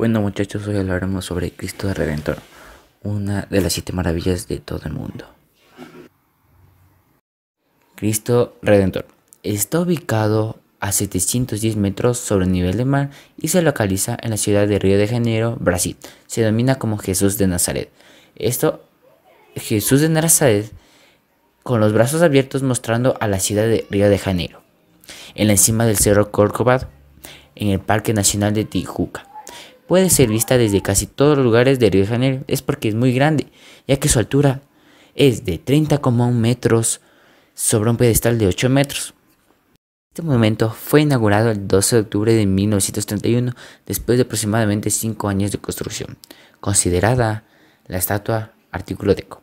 Bueno muchachos, hoy hablaremos sobre Cristo Redentor, una de las siete maravillas de todo el mundo. Cristo Redentor está ubicado a 710 metros sobre el nivel del mar y se localiza en la ciudad de Río de Janeiro, Brasil. Se denomina como Jesús de Nazaret. Esto, Jesús de Nazaret, con los brazos abiertos mostrando a la ciudad de Río de Janeiro, en la encima del cerro Corcovado, en el Parque Nacional de Tijuca puede ser vista desde casi todos los lugares de Río de Janeiro. Es porque es muy grande, ya que su altura es de 30,1 metros sobre un pedestal de 8 metros. Este monumento fue inaugurado el 12 de octubre de 1931, después de aproximadamente 5 años de construcción, considerada la estatua Artículo Deco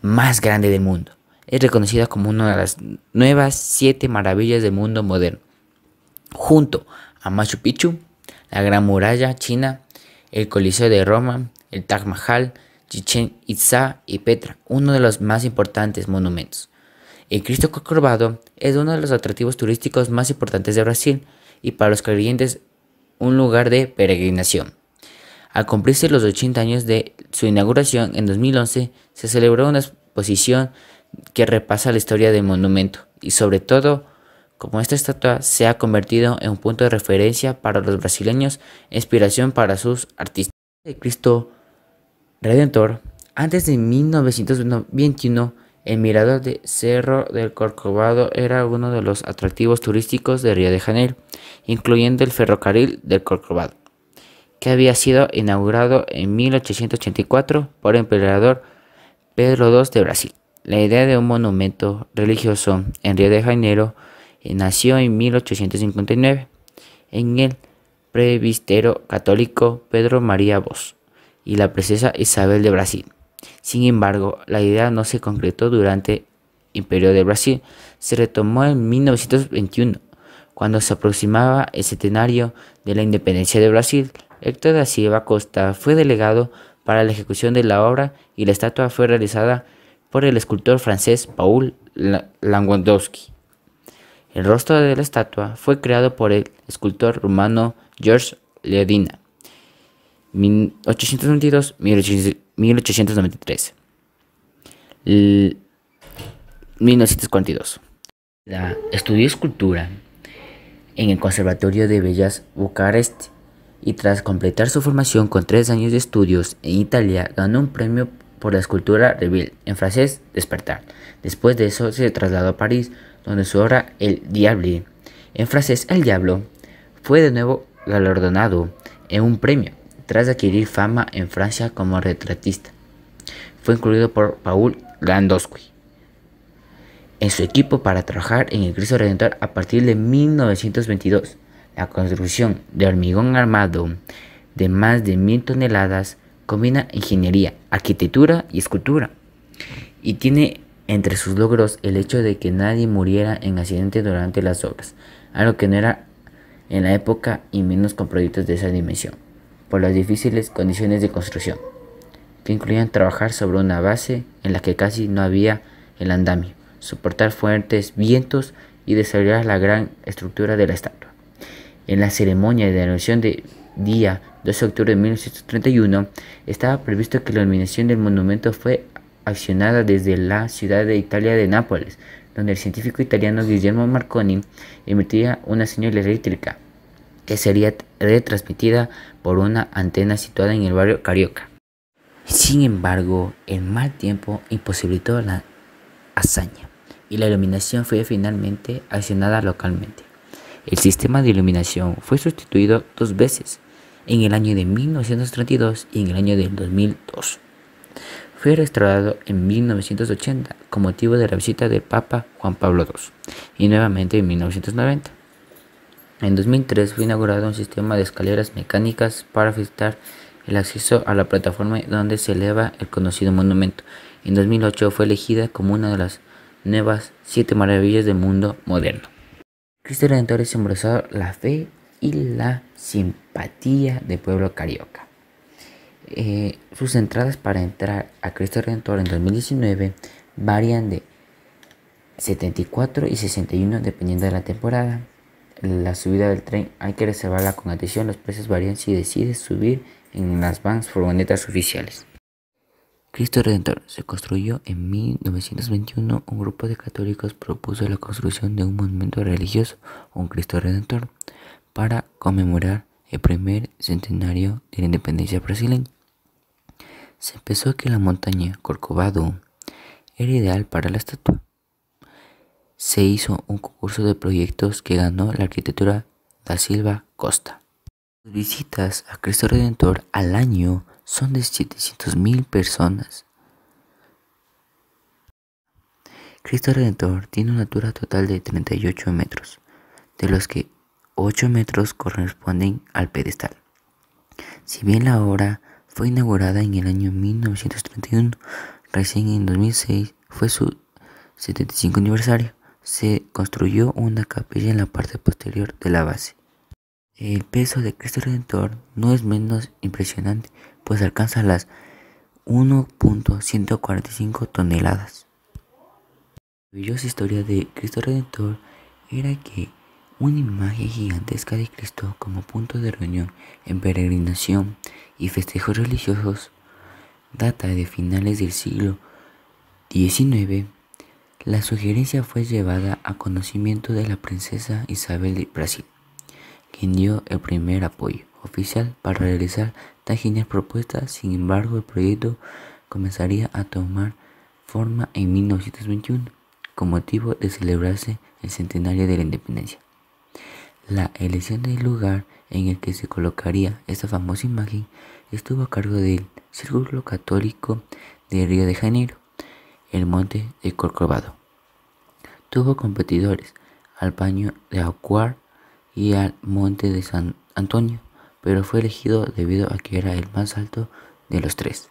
más grande del mundo. Es reconocida como una de las nuevas 7 maravillas del mundo moderno, junto a Machu Picchu la Gran Muralla China, el Coliseo de Roma, el Taj Mahal, Chichen Itza y Petra, uno de los más importantes monumentos. El Cristo Corcovado es uno de los atractivos turísticos más importantes de Brasil y para los creyentes un lugar de peregrinación. Al cumplirse los 80 años de su inauguración en 2011, se celebró una exposición que repasa la historia del monumento y sobre todo como esta estatua se ha convertido en un punto de referencia para los brasileños, inspiración para sus artistas. De Cristo Redentor, antes de 1921, el mirador de Cerro del Corcovado era uno de los atractivos turísticos de Río de Janeiro, incluyendo el ferrocarril del Corcovado, que había sido inaugurado en 1884 por el emperador Pedro II de Brasil. La idea de un monumento religioso en Río de Janeiro eh, nació en 1859 en el prebistero católico Pedro María Vos y la princesa Isabel de Brasil. Sin embargo, la idea no se concretó durante el Imperio de Brasil. Se retomó en 1921, cuando se aproximaba el centenario de la independencia de Brasil. Héctor da Silva Costa fue delegado para la ejecución de la obra y la estatua fue realizada por el escultor francés Paul Langondowski. El rostro de la estatua fue creado por el escultor rumano George Leodina, 1892-1893. 1942. estudió escultura en el Conservatorio de Bellas Bucarest y tras completar su formación con tres años de estudios en Italia ganó un premio por la escultura Reveal, en francés Despertar. Después de eso se trasladó a París, donde su obra El diable, en francés El Diablo, fue de nuevo galardonado en un premio tras adquirir fama en Francia como retratista. Fue incluido por Paul Gandolfini en su equipo para trabajar en el Cristo Redentor a partir de 1922. La construcción de hormigón armado de más de mil toneladas combina ingeniería, arquitectura y escultura y tiene entre sus logros, el hecho de que nadie muriera en accidente durante las obras, algo que no era en la época y menos con proyectos de esa dimensión, por las difíciles condiciones de construcción, que incluían trabajar sobre una base en la que casi no había el andamio, soportar fuertes vientos y desarrollar la gran estructura de la estatua. En la ceremonia de inauguración de día 12 de octubre de 1931, estaba previsto que la iluminación del monumento fue accionada desde la ciudad de Italia de Nápoles, donde el científico italiano Guillermo Marconi emitía una señal eléctrica que sería retransmitida por una antena situada en el barrio Carioca. Sin embargo, el mal tiempo imposibilitó la hazaña y la iluminación fue finalmente accionada localmente. El sistema de iluminación fue sustituido dos veces, en el año de 1932 y en el año del 2002 fue restaurado en 1980 con motivo de la visita del Papa Juan Pablo II y nuevamente en 1990. En 2003 fue inaugurado un sistema de escaleras mecánicas para facilitar el acceso a la plataforma donde se eleva el conocido monumento. En 2008 fue elegida como una de las nuevas siete maravillas del mundo moderno. Cristo Redentor es la fe y la simpatía del pueblo carioca. Eh, sus entradas para entrar a Cristo Redentor en 2019 varían de 74 y 61 dependiendo de la temporada. La subida del tren hay que reservarla con atención, los precios varían si decides subir en las vans furgonetas oficiales. Cristo Redentor se construyó en 1921. Un grupo de católicos propuso la construcción de un monumento religioso, un Cristo Redentor, para conmemorar el primer centenario de la independencia brasileña. Se empezó que la montaña Corcovado era ideal para la estatua. Se hizo un concurso de proyectos que ganó la arquitectura da Silva Costa. Las visitas a Cristo Redentor al año son de 700.000 personas. Cristo Redentor tiene una altura total de 38 metros, de los que 8 metros corresponden al pedestal. Si bien la obra fue inaugurada en el año 1931, recién en 2006 fue su 75 aniversario. Se construyó una capilla en la parte posterior de la base. El peso de Cristo Redentor no es menos impresionante, pues alcanza las 1.145 toneladas. La historia de Cristo Redentor era que una imagen gigantesca de Cristo como punto de reunión en peregrinación y festejos religiosos data de finales del siglo XIX. La sugerencia fue llevada a conocimiento de la princesa Isabel de Brasil, quien dio el primer apoyo oficial para realizar tan genial propuesta. Sin embargo, el proyecto comenzaría a tomar forma en 1921 con motivo de celebrarse el centenario de la independencia. La elección del lugar en el que se colocaría esta famosa imagen estuvo a cargo del Círculo Católico de Río de Janeiro, el Monte de Corcovado. Tuvo competidores al Paño de Acuar y al Monte de San Antonio, pero fue elegido debido a que era el más alto de los tres.